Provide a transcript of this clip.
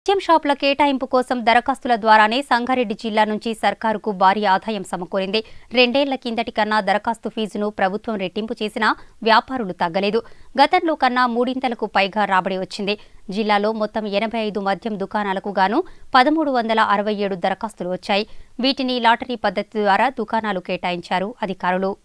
నిత్యం షాపుల కేటాయింపు కోసం దరఖాస్తుల ద్వారానే సంగారెడ్డి జిల్లా నుంచి సర్కారుకు భారీ ఆదాయం సమకూరింది రెండేళ్ల కిందటి కన్నా దరఖాస్తు ఫీజును ప్రభుత్వం రెట్టింపు చేసినా వ్యాపారులు తగ్గలేదు గతంలో కన్నా మూడింతలకు పైగా రాబడి వచ్చింది జిల్లాలో మొత్తం ఎనభై ఐదు మద్యం దుకాణాలకు గాను పదమూడు వందల అరవై ఏడు దరఖాస్తులు వచ్చాయి వీటిని లాటరీ పద్ధతి ద్వారా దుకాణాలు కేటాయించారు అధికారులు